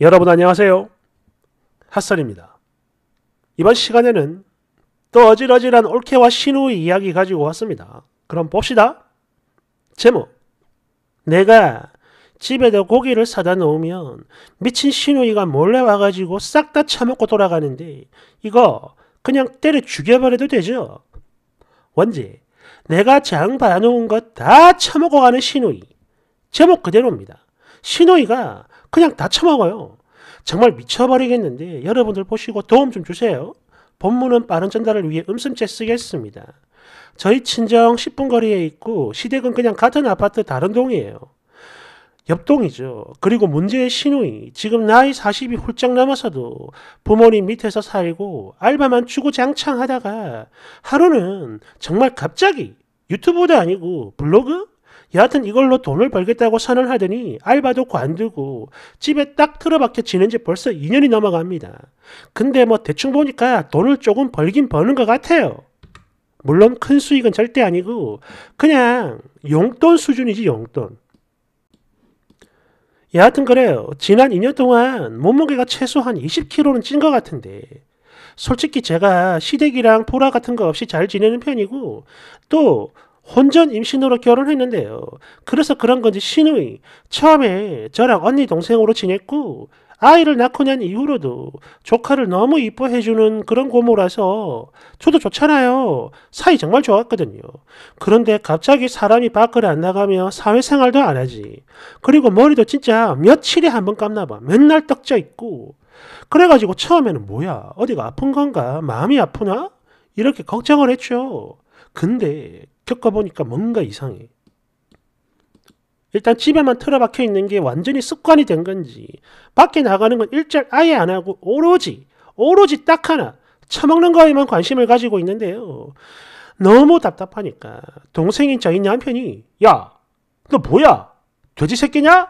여러분 안녕하세요. 핫설입니다. 이번 시간에는 또 어질어질한 올케와 신우의 이야기 가지고 왔습니다. 그럼 봅시다. 제목 내가 집에다 고기를 사다 놓으면 미친 신우이가 몰래 와가지고 싹다 처먹고 돌아가는데 이거 그냥 때려 죽여버려도 되죠. 원지 내가 장 봐놓은 것다 처먹고 가는 신우이 제목 그대로입니다. 신우이가 그냥 다 처먹어요. 정말 미쳐버리겠는데 여러분들 보시고 도움 좀 주세요. 본문은 빠른 전달을 위해 음성째 쓰겠습니다. 저희 친정 10분 거리에 있고 시댁은 그냥 같은 아파트 다른 동이에요. 옆동이죠. 그리고 문제의 신우이 지금 나이 40이 훌쩍 넘어서도 부모님 밑에서 살고 알바만 주고장창하다가 하루는 정말 갑자기 유튜브도 아니고 블로그? 여하튼 이걸로 돈을 벌겠다고 선언하더니 알바도 관두고 집에 딱 틀어박혀 지낸 지 벌써 2년이 넘어갑니다. 근데 뭐 대충 보니까 돈을 조금 벌긴 버는 것 같아요. 물론 큰 수익은 절대 아니고 그냥 용돈 수준이지 용돈. 여하튼 그래요. 지난 2년 동안 몸무게가 최소한 20kg는 찐 것 같은데 솔직히 제가 시댁이랑 보라 같은 거 없이 잘 지내는 편이고 또 혼전 임신으로 결혼했는데요. 그래서 그런 건지 신우이 처음에 저랑 언니 동생으로 지냈고 아이를 낳고 난 이후로도 조카를 너무 이뻐해주는 그런 고모라서 저도 좋잖아요. 사이 정말 좋았거든요. 그런데 갑자기 사람이 밖을 안 나가며 사회생활도 안 하지. 그리고 머리도 진짜 며칠에 한 번 감나봐. 맨날 떡져 있고. 그래가지고 처음에는 뭐야 어디가 아픈 건가 마음이 아프나 이렇게 걱정을 했죠. 근데 겪어보니까 뭔가 이상해. 일단 집에만 틀어박혀 있는 게 완전히 습관이 된 건지 밖에 나가는 건 일절 아예 안 하고 오로지 오로지 딱 하나 처먹는 거에만 관심을 가지고 있는데요. 너무 답답하니까 동생인 저희 남편이 야너 뭐야 돼지 새끼냐?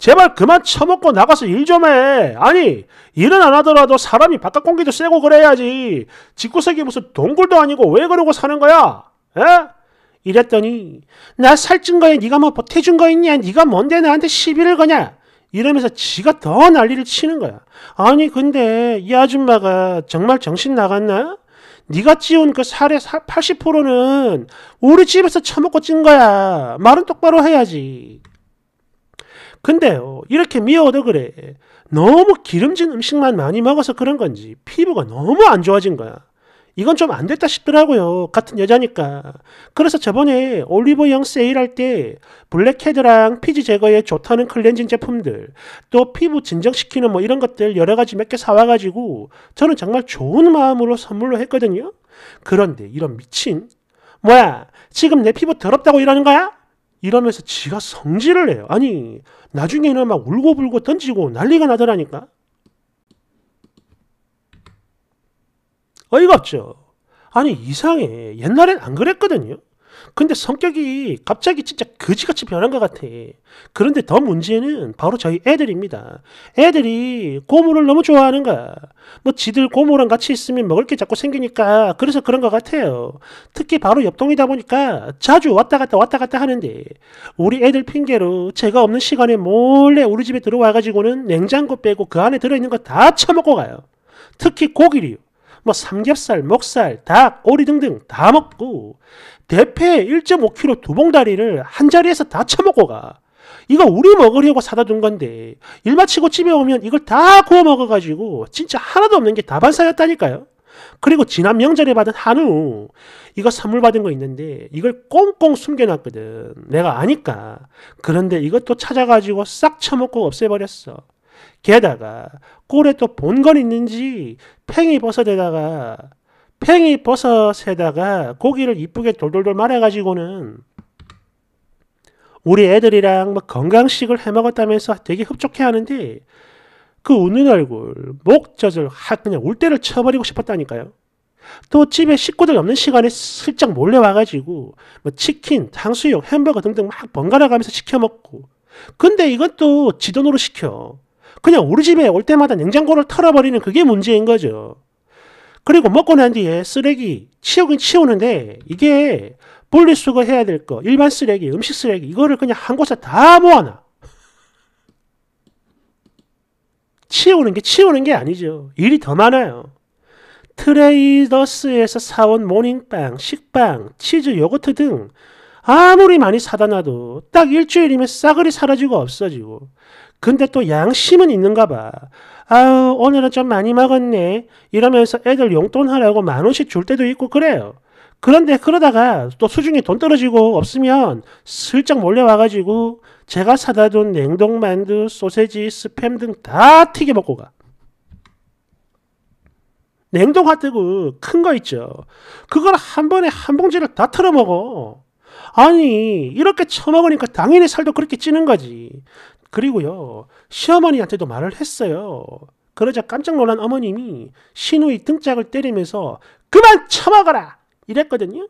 제발 그만 처먹고 나가서 일 좀 해. 아니 일은 안 하더라도 사람이 바깥 공기도 쐬고 그래야지. 집구석이 무슨 동굴도 아니고 왜 그러고 사는 거야? 에? 이랬더니 나 살찐 거에 네가 뭐 보태준 거 있냐? 네가 뭔데 나한테 시비를 거냐? 이러면서 지가 더 난리를 치는 거야. 아니 근데 이 아줌마가 정말 정신 나갔나? 네가 찌운 그 살의 80%는 우리 집에서 처먹고 찐 거야. 말은 똑바로 해야지. 근데요, 이렇게 미워도 그래. 너무 기름진 음식만 많이 먹어서 그런 건지 피부가 너무 안 좋아진 거야. 이건 좀 안 됐다 싶더라고요. 같은 여자니까. 그래서 저번에 올리브영 세일할 때 블랙헤드랑 피지 제거에 좋다는 클렌징 제품들, 또 피부 진정시키는 뭐 이런 것들 여러 가지 몇 개 사와가지고 저는 정말 좋은 마음으로 선물로 했거든요. 그런데 이런 미친, 뭐야, 지금 내 피부 더럽다고 이러는 거야? 이러면서 지가 성질을 내요. 아니, 나중에는 막 울고불고 던지고 난리가 나더라니까. 어이가 없죠. 아니 이상해. 옛날엔 안 그랬거든요. 근데 성격이 갑자기 진짜 거지같이 변한 것 같아. 그런데 더 문제는 바로 저희 애들입니다. 애들이 고모를 너무 좋아하는 거야. 뭐 지들 고모랑 같이 있으면 먹을 게 자꾸 생기니까 그래서 그런 것 같아요. 특히 바로 옆동이다 보니까 자주 왔다 갔다 왔다 갔다 하는데 우리 애들 핑계로 제가 없는 시간에 몰래 우리 집에 들어와가지고는 냉장고 빼고 그 안에 들어있는 거 다 처먹고 가요. 특히 고기류. 뭐 삼겹살, 목살, 닭, 오리 등등 다 먹고 대패 1.5kg 두봉다리를 한 자리에서 다 처먹고 가. 이거 우리 먹으려고 사다 둔 건데 일 마치고 집에 오면 이걸 다 구워 먹어가지고 진짜 하나도 없는 게 다반사였다니까요. 그리고 지난 명절에 받은 한우 이거 선물 받은 거 있는데 이걸 꽁꽁 숨겨놨거든 내가 아니까 그런데 이것도 찾아가지고 싹 처먹고 없애버렸어 게다가 꼴에 또 본 건 있는지 팽이버섯에다가 팽이버섯에다가 고기를 이쁘게 돌돌돌 말해가지고는 우리 애들이랑 뭐 건강식을 해먹었다면서 되게 흡족해 하는데 그 웃는 얼굴, 목젖을 하 그냥 울대를 쳐버리고 싶었다니까요. 또 집에 식구들 없는 시간에 슬쩍 몰래 와가지고 뭐 치킨, 탕수육, 햄버거 등등 막 번갈아가면서 시켜 먹고 근데 이것도 지돈으로 시켜. 그냥 우리 집에 올 때마다 냉장고를 털어버리는 그게 문제인 거죠. 그리고 먹고 난 뒤에 쓰레기 치우긴 치우는데 이게 분리수거 해야 될 거, 일반 쓰레기, 음식 쓰레기 이거를 그냥 한 곳에 다 모아놔. 치우는 게 치우는 게 아니죠. 일이 더 많아요. 트레이더스에서 사온 모닝빵, 식빵, 치즈, 요거트 등 아무리 많이 사다 놔도 딱 일주일이면 싸그리 사라지고 없어지고 근데 또 양심은 있는가 봐. 아우, 오늘은 좀 많이 먹었네. 이러면서 애들 용돈하라고 만 원씩 줄 때도 있고 그래요. 그런데 그러다가 또 수중에 돈 떨어지고 없으면 슬쩍 몰려와가지고 제가 사다 둔 냉동만두, 소세지, 스팸 등 다 튀겨 먹고 가. 냉동 핫뜨구 큰거 있죠. 그걸 한 번에 한 봉지를 다 털어먹어. 아니 이렇게 처먹으니까 당연히 살도 그렇게 찌는 거지. 그리고요, 시어머니한테도 말을 했어요. 그러자 깜짝 놀란 어머님이 신우의 등짝을 때리면서 그만 처먹어라! 이랬거든요.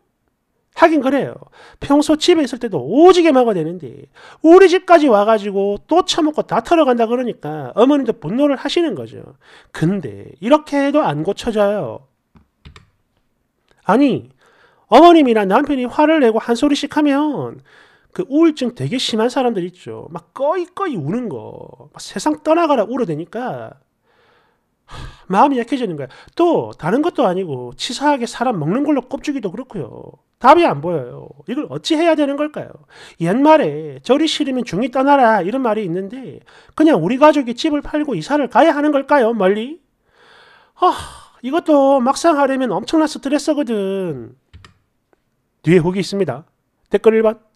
하긴 그래요. 평소 집에 있을 때도 오지게 먹어야 되는데 우리 집까지 와가지고 또 처먹고 다 털어간다 그러니까 어머님도 분노를 하시는 거죠. 근데 이렇게 해도 안 고쳐져요. 아니 어머님이나 남편이 화를 내고 한 소리씩 하면 그 우울증 되게 심한 사람들 있죠. 막 꺼이꺼이 우는 거. 세상 떠나가라 울어대니까 마음이 약해지는 거야. 또 다른 것도 아니고 치사하게 사람 먹는 걸로 꼽주기도 그렇고요. 답이 안 보여요. 이걸 어찌 해야 되는 걸까요? 옛말에 절이 싫으면 중이 떠나라 이런 말이 있는데 그냥 우리 가족이 집을 팔고 이사를 가야 하는 걸까요? 멀리? 아, 이것도 막상 하려면 엄청난 스트레스거든. 뒤에 후기 있습니다. 댓글 1번.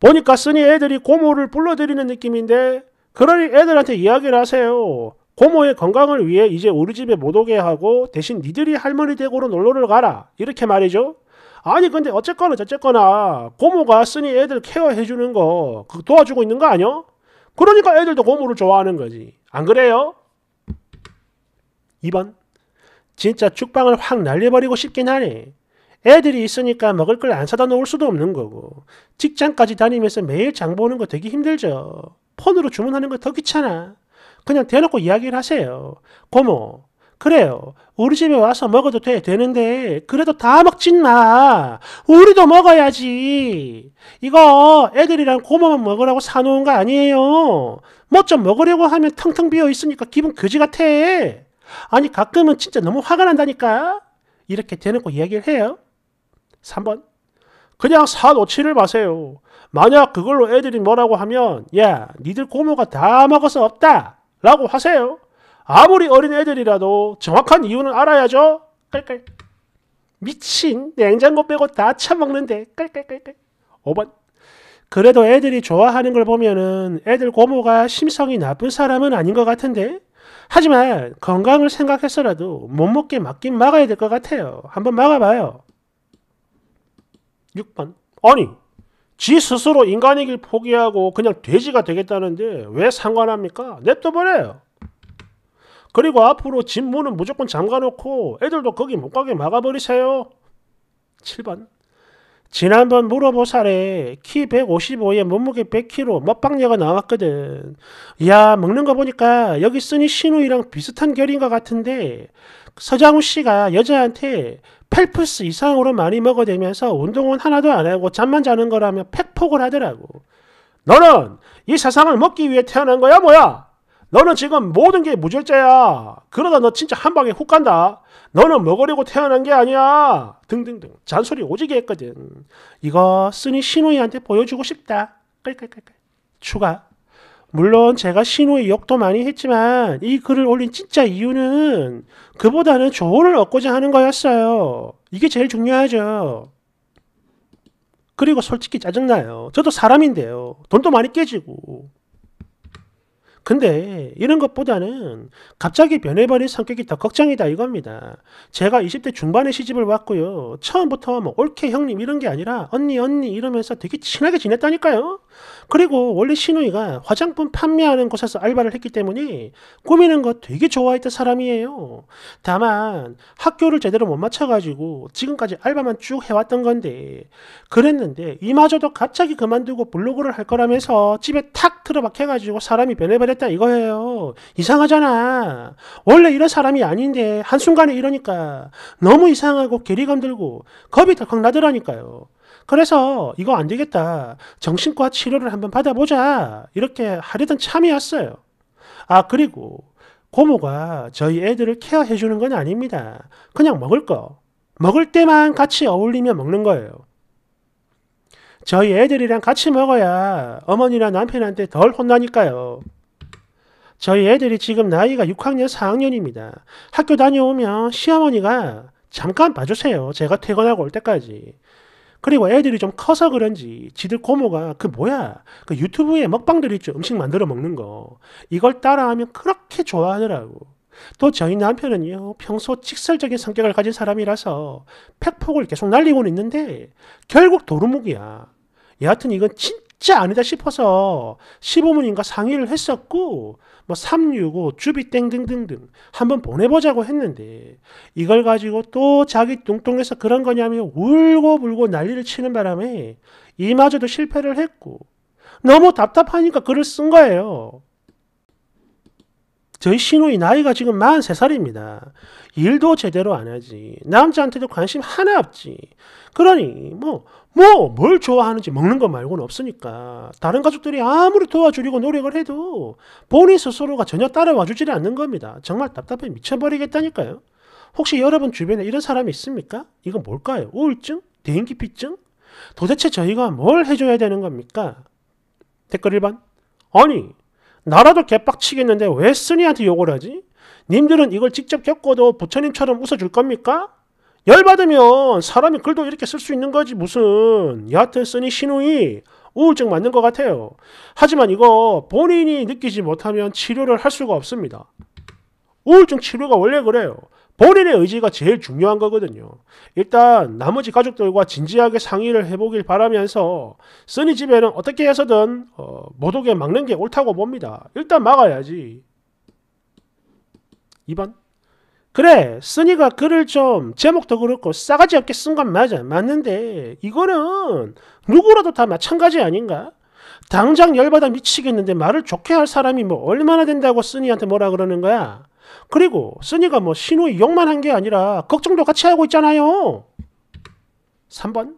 보니까 쓰니 애들이 고모를 불러들이는 느낌인데 그러니 애들한테 이야기를 하세요. 고모의 건강을 위해 이제 우리 집에 못 오게 하고 대신 니들이 할머니 댁으로 놀러를 가라 이렇게 말이죠. 아니 근데 어쨌거나 저쨌거나 고모가 쓰니 애들 케어해주는 거 도와주고 있는 거 아니요? 그러니까 애들도 고모를 좋아하는 거지. 안 그래요? 2번 진짜 죽방을 확 날려버리고 싶긴 하네. 애들이 있으니까 먹을 걸 안 사다 놓을 수도 없는 거고 직장까지 다니면서 매일 장 보는 거 되게 힘들죠. 폰으로 주문하는 거 더 귀찮아. 그냥 대놓고 이야기를 하세요. 고모, 그래요. 우리 집에 와서 먹어도 돼, 되는데, 그래도 다 먹진 마. 우리도 먹어야지. 이거 애들이랑 고모만 먹으라고 사놓은 거 아니에요. 뭐 좀 먹으려고 하면 텅텅 비어 있으니까 기분 그지 같아. 아니, 가끔은 진짜 너무 화가 난다니까? 이렇게 대놓고 이야기를 해요. 3번. 그냥 4, 놓치를 마세요. 만약 그걸로 애들이 뭐라고 하면 야, 니들 고모가 다 먹어서 없다! 라고 하세요. 아무리 어린 애들이라도 정확한 이유는 알아야죠. 깔깔. 미친 냉장고 빼고 다 처먹는데 깔깔깔깔. 5번. 그래도 애들이 좋아하는 걸 보면은 애들 고모가 심성이 나쁜 사람은 아닌 것 같은데 하지만 건강을 생각해서라도 못 먹게 막긴 막아야 될 것 같아요. 한번 막아봐요. 6번. 아니, 지 스스로 인간이길 포기하고 그냥 돼지가 되겠다는데 왜 상관합니까? 냅둬버려요. 그리고 앞으로 집 문은 무조건 잠가놓고 애들도 거기 못 가게 막아버리세요. 7번. 지난번 물어보살에 키 155에 몸무게 100kg 먹방녀가 나왔거든. 야 먹는 거 보니까 여기 쓰니 신우이랑 비슷한 결인 것 같은데 서장우 씨가 여자한테 펠프스 이상으로 많이 먹어대면서 운동은 하나도 안 하고 잠만 자는 거라며 팩폭을 하더라고. 너는 이 세상을 먹기 위해 태어난 거야 뭐야? 너는 지금 모든 게 무절제야. 그러다 너 진짜 한 방에 훅 간다. 너는 먹으려고 태어난 게 아니야. 등등등 잔소리 오지게 했거든. 이거 쓰니 신우이한테 보여주고 싶다. 깔깔깔깔. 추가. 물론 제가 신호의 욕도 많이 했지만 이 글을 올린 진짜 이유는 그보다는 조언을 얻고자 하는 거였어요. 이게 제일 중요하죠. 그리고 솔직히 짜증나요. 저도 사람인데요. 돈도 많이 깨지고. 근데 이런 것보다는 갑자기 변해버린 성격이 더 걱정이다 이겁니다. 제가 20대 중반에 시집을 왔고요. 처음부터 뭐 올케 형님 이런 게 아니라 언니 언니 이러면서 되게 친하게 지냈다니까요. 그리고 원래 신우이가 화장품 판매하는 곳에서 알바를 했기 때문에 꾸미는 거 되게 좋아했던 사람이에요. 다만 학교를 제대로 못 맞춰가지고 지금까지 알바만 쭉 해왔던 건데 그랬는데 이마저도 갑자기 그만두고 블로그를 할 거라면서 집에 탁 틀어박혀가지고 사람이 변해버렸다 이거예요. 이상하잖아. 원래 이런 사람이 아닌데 한순간에 이러니까 너무 이상하고 괴리감 들고 겁이 덜컥 나더라니까요. 그래서 이거 안 되겠다. 정신과 치료를 한번 받아보자. 이렇게 하려던 참이었어요. 아, 그리고 고모가 저희 애들을 케어해 주는 건 아닙니다. 그냥 먹을 거. 먹을 때만 같이 어울리며 먹는 거예요. 저희 애들이랑 같이 먹어야 어머니나 남편한테 덜 혼나니까요. 저희 애들이 지금 나이가 6학년, 4학년입니다. 학교 다녀오면 시어머니가 잠깐 봐주세요. 제가 퇴근하고 올 때까지. 그리고 애들이 좀 커서 그런지 지들 고모가 그 뭐야 그 유튜브에 먹방들 있죠 음식 만들어 먹는 거 이걸 따라하면 그렇게 좋아하더라고 또 저희 남편은요 평소 직설적인 성격을 가진 사람이라서 팩폭을 계속 날리고는 있는데 결국 도루묵이야 여하튼 이건 진짜 아니다 싶어서 시부모님과 상의를 했었고 뭐 365, 주비 땡등등등 한번 보내보자고 했는데 이걸 가지고 또 자기 뚱뚱해서 그런 거냐며 울고 불고 난리를 치는 바람에 이마저도 실패를 했고 너무 답답하니까 글을 쓴 거예요. 저희 신우이 나이가 지금 43살입니다. 일도 제대로 안 하지. 남자한테도 관심 하나 없지. 그러니 뭐 뭐 뭘 좋아하는지 먹는 것 말고는 없으니까 다른 가족들이 아무리 도와주려고 노력을 해도 본인 스스로가 전혀 따라와 주질 않는 겁니다. 정말 답답해 미쳐버리겠다니까요. 혹시 여러분 주변에 이런 사람이 있습니까? 이건 뭘까요? 우울증? 대인기피증? 도대체 저희가 뭘 해줘야 되는 겁니까? 댓글 1번 아니 나라도 개빡치겠는데 왜 스니한테 욕을 하지? 님들은 이걸 직접 겪어도 부처님처럼 웃어줄 겁니까? 열받으면 사람이 글도 이렇게 쓸 수 있는 거지 무슨 여하튼 쓰니 신우이 우울증 맞는 것 같아요 하지만 이거 본인이 느끼지 못하면 치료를 할 수가 없습니다 우울증 치료가 원래 그래요 본인의 의지가 제일 중요한 거거든요. 일단 나머지 가족들과 진지하게 상의를 해보길 바라면서 쓰니 집에는 어떻게 해서든 어, 못 오게 막는 게 옳다고 봅니다. 일단 막아야지. 2번 그래 쓰니가 글을 좀 제목도 그렇고 싸가지 없게 쓴 건 맞아 맞는데 이거는 누구라도 다 마찬가지 아닌가? 당장 열받아 미치겠는데 말을 좋게 할 사람이 뭐 얼마나 된다고 쓰니한테 뭐라 그러는 거야? 그리고 쓰니가 뭐 신우의 욕만 한 게 아니라 걱정도 같이 하고 있잖아요. 3번.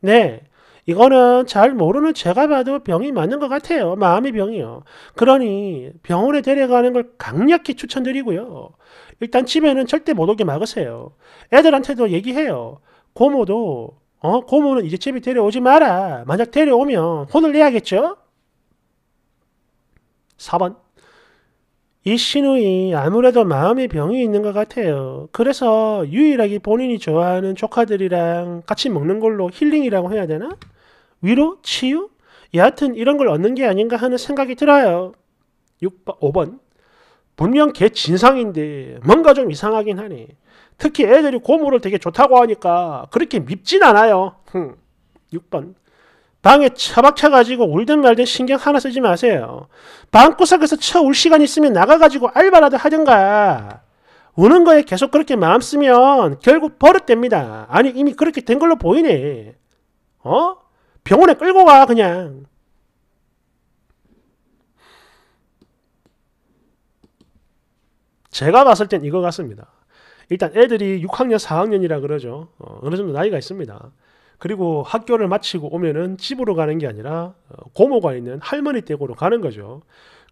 네. 이거는 잘 모르는 제가 봐도 병이 맞는 것 같아요. 마음의 병이요. 그러니 병원에 데려가는 걸 강력히 추천드리고요. 일단 집에는 절대 못 오게 막으세요. 애들한테도 얘기해요. 고모도 어 고모는 이제 집에 데려오지 마라. 만약 데려오면 혼을 내야겠죠? 4번 이신우이 아무래도 마음의 병이 있는 것 같아요. 그래서 유일하게 본인이 좋아하는 조카들이랑 같이 먹는 걸로 힐링이라고 해야 되나? 위로? 치유? 여하튼 이런 걸 얻는 게 아닌가 하는 생각이 들어요. 6번, 5번. 분명 개 진상인데 뭔가 좀 이상하긴 하네. 특히 애들이 고모를 되게 좋다고 하니까 그렇게 밉진 않아요. 흠. 6번. 방에 처박혀가지고 울든 말든 신경 하나 쓰지 마세요. 방구석에서 처울 시간 있으면 나가가지고 알바라도 하든가. 우는 거에 계속 그렇게 마음 쓰면 결국 버릇됩니다. 아니 이미 그렇게 된 걸로 보이네. 어? 병원에 끌고 와 그냥. 제가 봤을 땐 이거 같습니다. 일단 애들이 6학년, 4학년이라 그러죠. 어, 어느 정도 나이가 있습니다. 그리고 학교를 마치고 오면은 집으로 가는 게 아니라 어, 고모가 있는 할머니 댁으로 가는 거죠.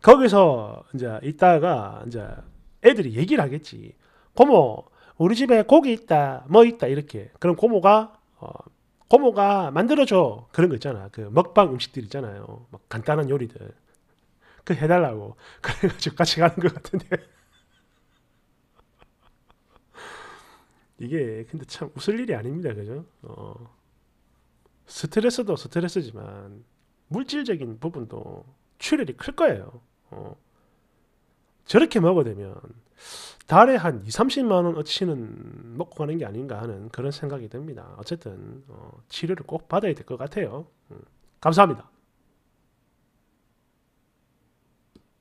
거기서 이제 있다가 이제 애들이 얘기를 하겠지. 고모, 우리 집에 고기 있다, 뭐 있다 이렇게. 그럼 고모가 어, 고모가 만들어줘 그런 거 있잖아. 그 먹방 음식들 있잖아요. 막 간단한 요리들. 그 해달라고. 그래가지고 같이 가는 것 같은데. 이게 근데 참 웃을 일이 아닙니다, 그죠? 어. 스트레스도 스트레스지만 물질적인 부분도 출혈이 클 거예요. 어. 저렇게 먹어대면 달에 한 2, 30만 원 어치는 먹고 가는 게 아닌가 하는 그런 생각이 듭니다. 어쨌든 어, 치료를 꼭 받아야 될 것 같아요. 음. 감사합니다.